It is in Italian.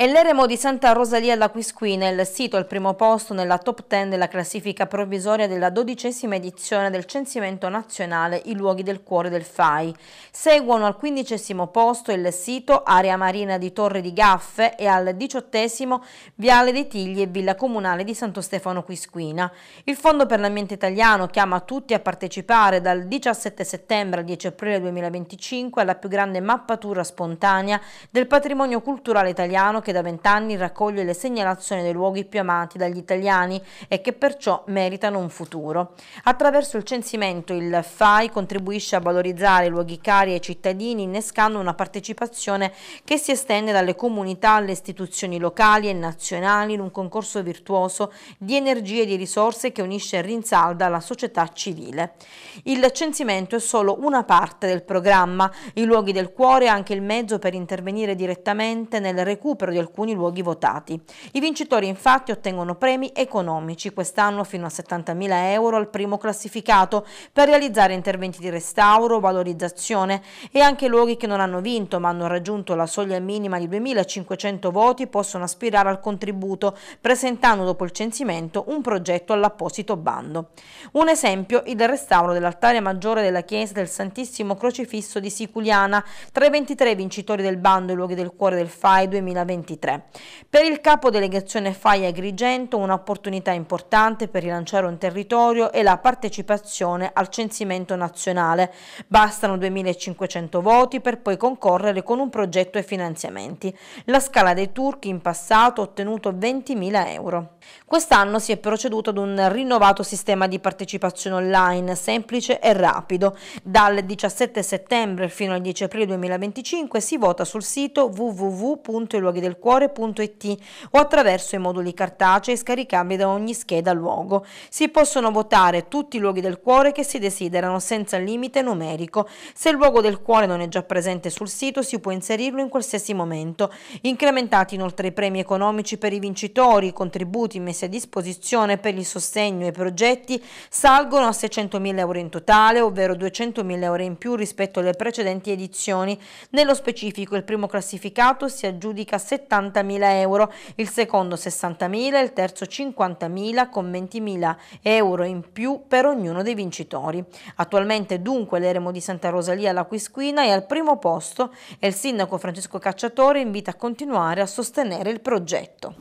È l'eremo di Santa Rosalia alla Quisquina, il sito al primo posto nella top 10 della classifica provvisoria della dodicesima edizione del censimento nazionale I luoghi del cuore del FAI. Seguono al quindicesimo posto il sito Area Marina di Torre di Gaffe e al diciottesimo Viale dei Tigli e Villa Comunale di Santo Stefano Quisquina. Il Fondo per l'Ambiente Italiano chiama tutti a partecipare dal 17 settembre al 10 aprile 2025 alla più grande mappatura spontanea del patrimonio culturale italiano che da vent'anni raccoglie le segnalazioni dei luoghi più amati dagli italiani e che perciò meritano un futuro. Attraverso il censimento il FAI contribuisce a valorizzare i luoghi cari ai cittadini innescando una partecipazione che si estende dalle comunità alle istituzioni locali e nazionali in un concorso virtuoso di energie e di risorse che unisce e rinsalda la società civile. Il censimento è solo una parte del programma, i luoghi del cuore è anche il mezzo per intervenire direttamente nel recupero di di alcuni luoghi votati. I vincitori infatti ottengono premi economici, quest'anno fino a 70.000 euro al primo classificato, per realizzare interventi di restauro, valorizzazione e anche luoghi che non hanno vinto ma hanno raggiunto la soglia minima di 2.500 voti possono aspirare al contributo, presentando dopo il censimento un progetto all'apposito bando. Un esempio il restauro dell'altare maggiore della chiesa del Santissimo Crocifisso di Siculiana, tra i 23 vincitori del bando i luoghi del cuore del FAI 2021 2023. Per il capo delegazione Faia Agrigento un'opportunità importante per rilanciare un territorio è la partecipazione al censimento nazionale. Bastano 2500 voti per poi concorrere con un progetto e finanziamenti. La Scala dei Turchi in passato ha ottenuto 20.000 euro. Quest'anno si è proceduto ad un rinnovato sistema di partecipazione online, semplice e rapido. Dal 17 settembre fino al 10 aprile 2025 si vota sul sito www.iluoghidelculto.com cuore.it o attraverso i moduli cartacei scaricabili da ogni scheda luogo. Si possono votare tutti i luoghi del cuore che si desiderano senza limite numerico. Se il luogo del cuore non è già presente sul sito si può inserirlo in qualsiasi momento. Incrementati inoltre i premi economici per i vincitori, i contributi messi a disposizione per il sostegno e i progetti salgono a 600.000 euro in totale, ovvero 200.000 euro in più rispetto alle precedenti edizioni. Nello specifico il primo classificato si aggiudica 7 70.000 euro, il secondo 60.000, il terzo 50.000 con 20.000 euro in più per ognuno dei vincitori. Attualmente dunque l'eremo di Santa Rosalia alla Quisquina è al primo posto e il sindaco Francesco Cacciatore invita a continuare a sostenere il progetto.